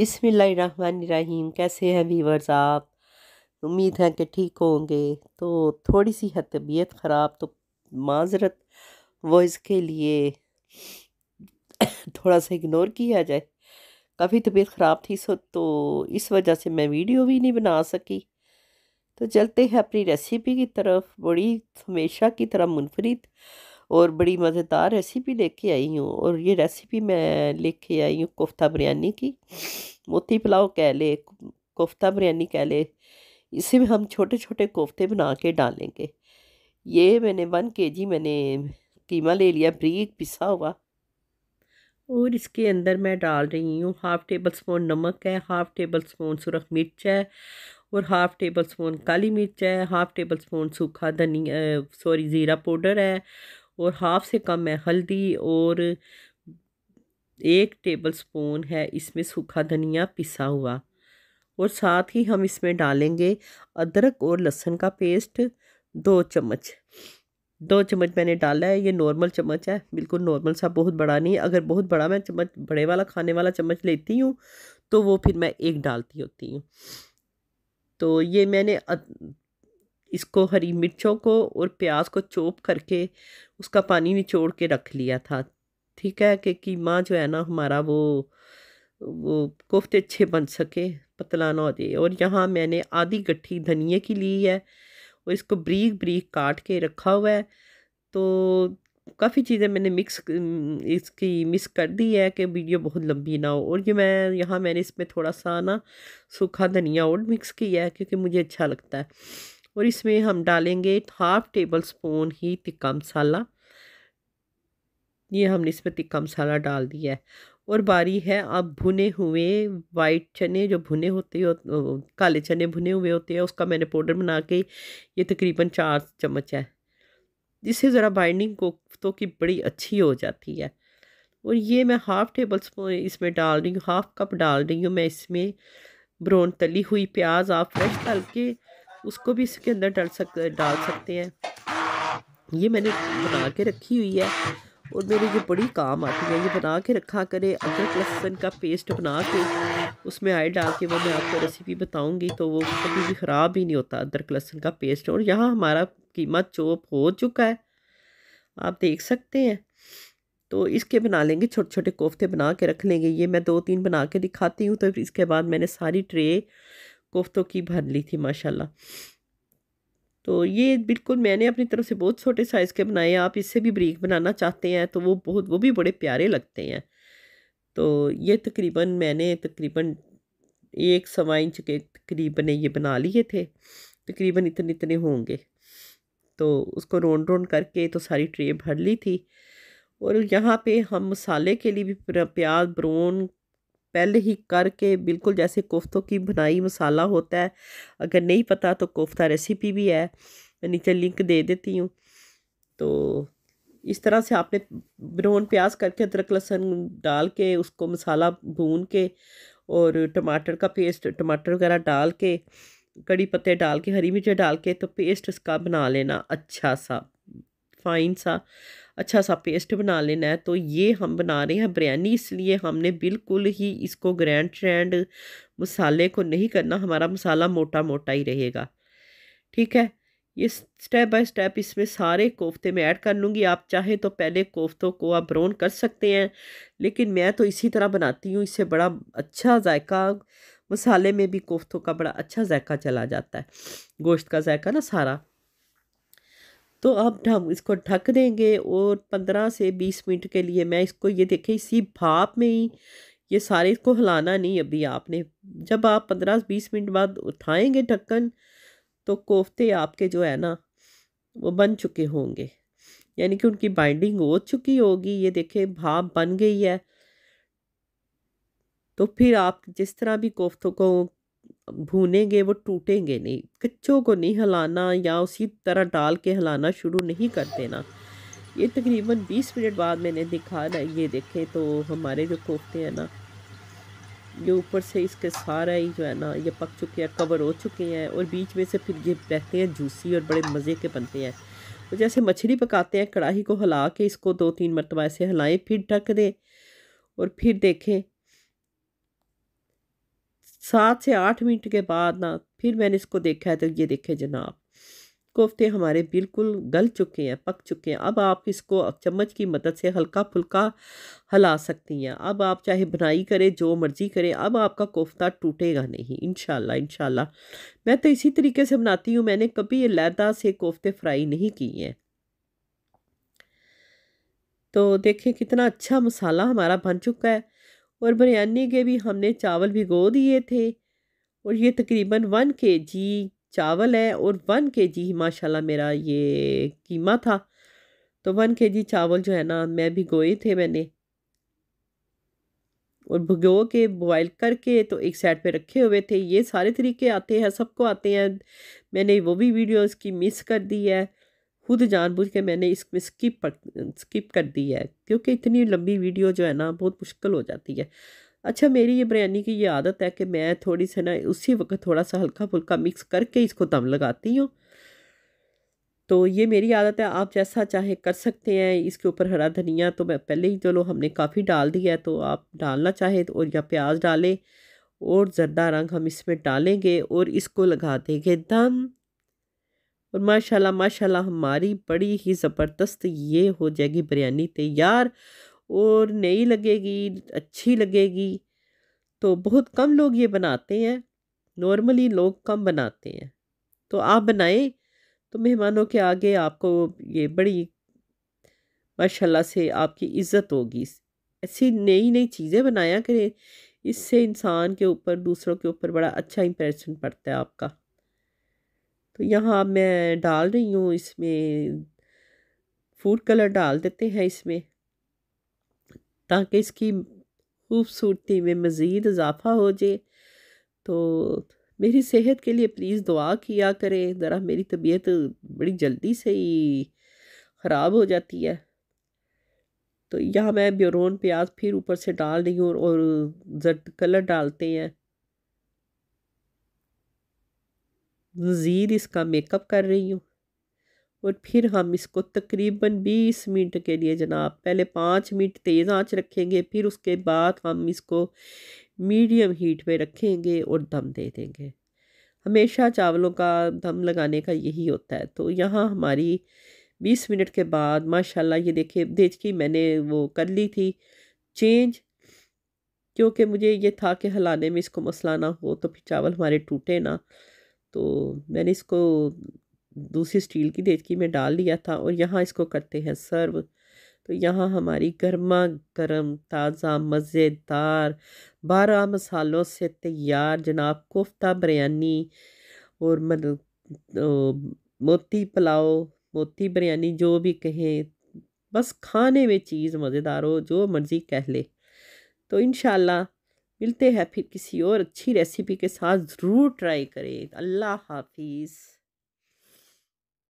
बिसमीम कैसे हैं वीवर्स आप उम्मीद है कि ठीक होंगे तो थोड़ी सी है तबीयत ख़राब तो माजरत वो इसके लिए थोड़ा सा इग्नोर किया जाए काफ़ी तबीयत ख़राब थी सो तो इस वजह से मैं वीडियो भी नहीं बना सकी तो चलते हैं अपनी रेसिपी की तरफ बड़ी हमेशा की तरह मुनफरद और बड़ी मज़ेदार रेसिपी लेके आई हूँ और ये रेसिपी मैं लेके आई हूँ कोफ्ता बिरयानी की मोती पुलाव कह ले कोफ्ता बिरयानी कह ले इसे में हम छोटे छोटे कोफ्ते बना के डालेंगे ये मैंने वन के जी मैंने कीमा ले लिया ब्रीक पिसा हुआ और इसके अंदर मैं डाल रही हूँ हाफ़ टेबल स्पून नमक है हाफ़ टेबल स्पून सुरख मिर्च है और हाफ़ टेबल स्पून काली मिर्च है हाफ़ टेबल स्पून सूखा धनिया सॉरी ज़ीरा पाउडर है और हाफ से कम है हल्दी और एक टेबल स्पून है इसमें सूखा धनिया पिसा हुआ और साथ ही हम इसमें डालेंगे अदरक और लहसुन का पेस्ट दो चम्मच दो चम्मच मैंने डाला है ये नॉर्मल चम्मच है बिल्कुल नॉर्मल सा बहुत बड़ा नहीं अगर बहुत बड़ा मैं चम्मच बड़े वाला खाने वाला चम्मच लेती हूँ तो वो फिर मैं एक डालती होती हूँ तो ये मैंने इसको हरी मिर्चों को और प्याज को चोप करके उसका पानी निचोड़ के रख लिया था ठीक है कि कीमा जो है ना हमारा वो वो कोफ्ते अच्छे बन सके पतला ना हो जाए और यहाँ मैंने आधी गट्ठी धनिए की ली है और इसको ब्रीक ब्रीक काट के रखा हुआ है तो काफ़ी चीज़ें मैंने मिक्स इसकी मिस कर दी है कि वीडियो बहुत लंबी ना हो और ये मैं यहाँ मैंने इसमें थोड़ा सा ना सूखा धनिया और मिक्स किया है क्योंकि मुझे अच्छा लगता है और इसमें हम डालेंगे हाफ टेबल स्पून ही तिक्का मसाला ये हमने इसमें तिक्का मसाला डाल दिया है और बारी है अब भुने हुए वाइट चने जो भुने होते हो काले चने भुने हुए होते हैं उसका मैंने पाउडर बना के ये तकरीबन चार चम्मच है जिससे ज़रा बाइंडिंग कोफ्तों की बड़ी अच्छी हो जाती है और ये मैं हाफ़ टेबल स्पून इसमें डाल रही हूँ हाफ़ कप डाल रही हूँ मैं इसमें ब्राउन तली हुई प्याज आप फ्रेश तल के उसको भी इसके अंदर डाल सक डाल सकते हैं ये मैंने बना के रखी हुई है और मेरे ये बड़ी काम आती है ये बना के रखा करें अदरक लहसन का पेस्ट बना के उसमें आयल डाल के वो मैं आपको रेसिपी बताऊंगी तो वो कभी भी ख़राब ही नहीं होता अदरक लहसुन का पेस्ट और यहाँ हमारा कीमा चोप हो चुका है आप देख सकते हैं तो इसके बना लेंगे छोटे छोटे कोफ्ते बना के रख लेंगे ये मैं दो तीन बना के दिखाती हूँ तो इसके बाद मैंने सारी ट्रे कोफ्तों की भर ली थी माशाल्लाह तो ये बिल्कुल मैंने अपनी तरफ से बहुत छोटे साइज़ के बनाए आप इससे भी बरीक बनाना चाहते हैं तो वो बहुत वो भी बड़े प्यारे लगते हैं तो ये तकरीबन मैंने तकरीबन एक सवा इंच के तकरीबन ये बना लिए थे तकरीबन इतने इतने होंगे तो उसको रोन रोंड करके तो सारी ट्रे भर ली थी और यहाँ पे हम मसाले के लिए भी प्याज ब्रोन पहले ही करके बिल्कुल जैसे कोफ्तों की बनाई मसाला होता है अगर नहीं पता तो कोफ्ता रेसिपी भी है मैं नीचे लिंक दे देती हूँ तो इस तरह से आपने ब्रोन प्याज करके अदरक लहसुन डाल के उसको मसाला भून के और टमाटर का पेस्ट टमाटर वगैरह डाल के कड़ी पत्ते डाल के हरी मिर्च डाल के तो पेस्ट उसका बना लेना अच्छा सा फाइन सा अच्छा सा पेस्ट बना लेना है तो ये हम बना रहे हैं बिरयानी इसलिए हमने बिल्कुल ही इसको ग्रैंड श्रैंड मसाले को नहीं करना हमारा मसाला मोटा मोटा ही रहेगा ठीक है ये स्टेप बाय स्टेप इसमें सारे कोफ्ते में ऐड कर लूँगी आप चाहे तो पहले कोफ्तों को आप ब्राउन कर सकते हैं लेकिन मैं तो इसी तरह बनाती हूँ इससे बड़ा अच्छा जायका मसाले में भी कोफ्तों का बड़ा अच्छा जायका चला जाता है गोश्त का जायका ना सारा तो अब हम इसको ढक देंगे और पंद्रह से बीस मिनट के लिए मैं इसको ये देखें इसी भाप में ही ये सारे इसको हिलाना नहीं अभी आपने जब आप पंद्रह से बीस मिनट बाद उठाएंगे ढक्कन तो कोफ्ते आपके जो है ना वो बन चुके होंगे यानी कि उनकी बाइंडिंग हो चुकी होगी ये देखें भाप बन गई है तो फिर आप जिस तरह भी कोफ्तों को भूनेंगे वो टूटेंगे नहीं कच्चों को नहीं हलाना या उसी तरह डाल के हलाना शुरू नहीं कर देना ये तकरीबन 20 मिनट बाद मैंने दिखा ना ये देखे तो हमारे जो कोफ्ते हैं ना ये ऊपर से इसके सारा ही जो है ना ये पक चुके हैं कवर हो चुके हैं और बीच में से फिर ये रहते हैं जूसी और बड़े मज़े के बनते हैं तो जैसे मछली पकाते हैं कढ़ाई को हिला के इसको दो तीन मरतबा ऐसे हिलाएँ फिर ढक दें और फिर देखें सात से आठ मिनट के बाद ना फिर मैंने इसको देखा है तो ये देखे जनाब कोफ्ते हमारे बिल्कुल गल चुके हैं पक चुके हैं अब आप इसको चम्मच की मदद से हल्का फुल्का हिला सकती हैं अब आप चाहे बनाई करें जो मर्ज़ी करें अब आपका कोफ्ता टूटेगा नहीं इन शाला मैं तो इसी तरीके से बनाती हूँ मैंने कभी लैदा से कोफ्ते फ्राई नहीं किए हैं तो देखें कितना अच्छा मसाला हमारा बन चुका है और बिरयानी के भी हमने चावल भिगो दिए थे और ये तकरीबन वन के जी चावल है और वन के जी माशाल्लाह मेरा ये कीमा था तो वन के जी चावल जो है ना मैं भिगोए थे मैंने और भिगो के बॉयल करके तो एक साइड पे रखे हुए थे ये सारे तरीके आते हैं सबको आते हैं मैंने वो भी वीडियो उसकी मिस कर दी है खुद जानबूझ के मैंने इसमें स्किप स्किप कर दी है क्योंकि इतनी लंबी वीडियो जो है ना बहुत मुश्किल हो जाती है अच्छा मेरी ये बिरयानी की ये आदत है कि मैं थोड़ी सी ना उसी वक्त थोड़ा सा हल्का फुल्का मिक्स करके इसको दम लगाती हूँ तो ये मेरी आदत है आप जैसा चाहे कर सकते हैं इसके ऊपर हरा धनिया तो मैं पहले ही चलो हमने काफ़ी डाल दिया है तो आप डालना चाहे तो और या प्याज डालें और जरदा रंग हम इसमें डालेंगे और इसको लगा देंगे दम और माशाल्लाह माशाल्लाह हमारी बड़ी ही ज़बरदस्त ये हो जाएगी बिरयानी तैयार और नई लगेगी अच्छी लगेगी तो बहुत कम लोग ये बनाते हैं नॉर्मली लोग कम बनाते हैं तो आप बनाएं तो मेहमानों के आगे आपको ये बड़ी माशाल्लाह से आपकी इज़्ज़त होगी ऐसी नई नई चीज़ें बनाया करें इससे इंसान के ऊपर दूसरों के ऊपर बड़ा अच्छा इम्प्रेशन पड़ता है आपका तो यहाँ मैं डाल रही हूँ इसमें फूड कलर डाल देते हैं इसमें ताकि इसकी खूबसूरती में मज़ीद इजाफा हो जाए तो मेरी सेहत के लिए प्लीज़ दुआ किया करें ज़रा मेरी तबीयत बड़ी जल्दी से ही ख़राब हो जाती है तो यहाँ मैं ब्यूरोन प्याज फिर ऊपर से डाल रही हूँ और जर्द कलर डालते हैं मज़ीद इसका मेकअप कर रही हूँ और फिर हम इसको तकरीबन 20 मिनट के लिए जनाब पहले पाँच मिनट तेज़ आंच रखेंगे फिर उसके बाद हम इसको मीडियम हीट पे रखेंगे और दम दे देंगे हमेशा चावलों का दम लगाने का यही होता है तो यहाँ हमारी 20 मिनट के बाद माशाल्लाह ये देखिए देख की मैंने वो कर ली थी चेंज क्योंकि मुझे ये था कि हलाने में इसको मसला ना हो तो फिर चावल हमारे टूटे ना तो मैंने इसको दूसरी स्टील की देचकी में डाल लिया था और यहाँ इसको करते हैं सर्व तो यहाँ हमारी गर्मा गर्म ताज़ा मज़ेदार बारह मसालों से तैयार जनाब कोफ्ता बिरयानी और मन मोती पुलाव मोती बिरयानी जो भी कहें बस खाने में चीज़ मज़ेदार हो जो मर्ज़ी कह ले तो इन मिलते हैं फिर किसी और अच्छी रेसिपी के साथ ज़रूर ट्राई करें अल्लाह हाफिज़